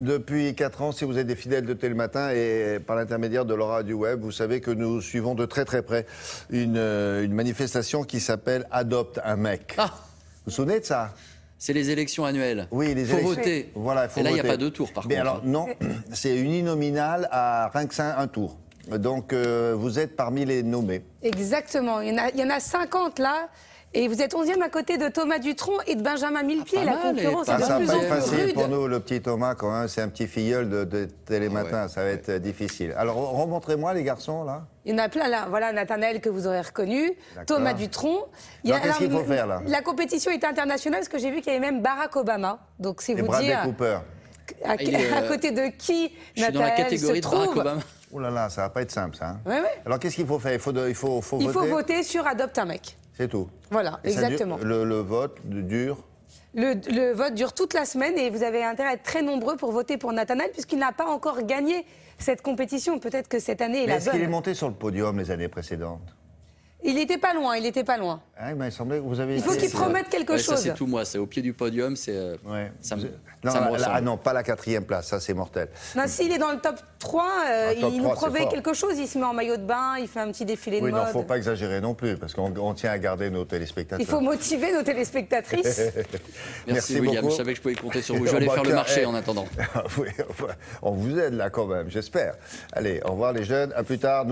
Depuis 4 ans, si vous êtes des fidèles de Télématin et par l'intermédiaire de Laura du Web, vous savez que nous suivons de très très près une, euh, manifestation qui s'appelle Adopte un mec. Ah vous vous souvenez de ça c'est les élections annuelles. Oui, les faut élections. voter. Voilà, faut Et là, il n'y a pas deux tours, par contre. alors, non, c'est uninominal à Rinxin, un tour. Donc, euh, vous êtes parmi les nommés. Exactement. Il y en a, il y en a 50 là. Et vous êtes 11e à côté de Thomas Dutronc et de Benjamin Millepied. Ah, la concurrence est de plus en plus facile pour nous, le petit Thomas, quand même. C'est un petit filleul de, de Télématin. Ah ça va être euh, difficile. Alors, remontrez-moi les garçons, là. Il y en a plein, là. Voilà Nathanaël que vous aurez reconnu, Thomas Dutronc. qu'est-ce qu'il faut faire, là La compétition est internationale, parce que j'ai vu qu'il y avait même Barack Obama. Donc, c'est vous Bradley dire... Cooper. Euh, à, côté de qui Je suis dans la catégorie de Obama. Ouh là là, ça va pas être simple, ça. Hein. Ouais, Alors, qu'est-ce qu'il faut faire Il faut, il faut, faut voter. Il faut voter sur Adopte un mec. C'est tout. Voilà, exactement. le, vote dure le, vote dure toute la semaine et vous avez intérêt à être très nombreux pour voter pour Nathanaël puisqu'il n'a pas encore gagné cette compétition. Peut-être que cette année, il a Est-ce qu'il est monté sur le podium les années précédentes il n'était pas loin, il n'était pas loin. Ah, bah, il, vous avez... il faut qu'il promette quelque chose. C'est tout moi, c'est au pied du podium, c'est. Euh, ouais. Ça non, ah non, pas la quatrième place, ça c'est mortel. s'il est dans le top 3, euh, il nous promet quelque chose. Il se met en maillot de bain, il fait un petit défilé de mode. il ne faut pas exagérer non plus, parce qu'on tient à garder nos téléspectateurs. Il faut motiver nos téléspectatrices. Merci, William, beaucoup. je savais que je pouvais compter sur vous. Je vais aller faire le marché eh, en attendant. on vous aide là quand même, j'espère. Allez, au revoir les jeunes, à plus tard.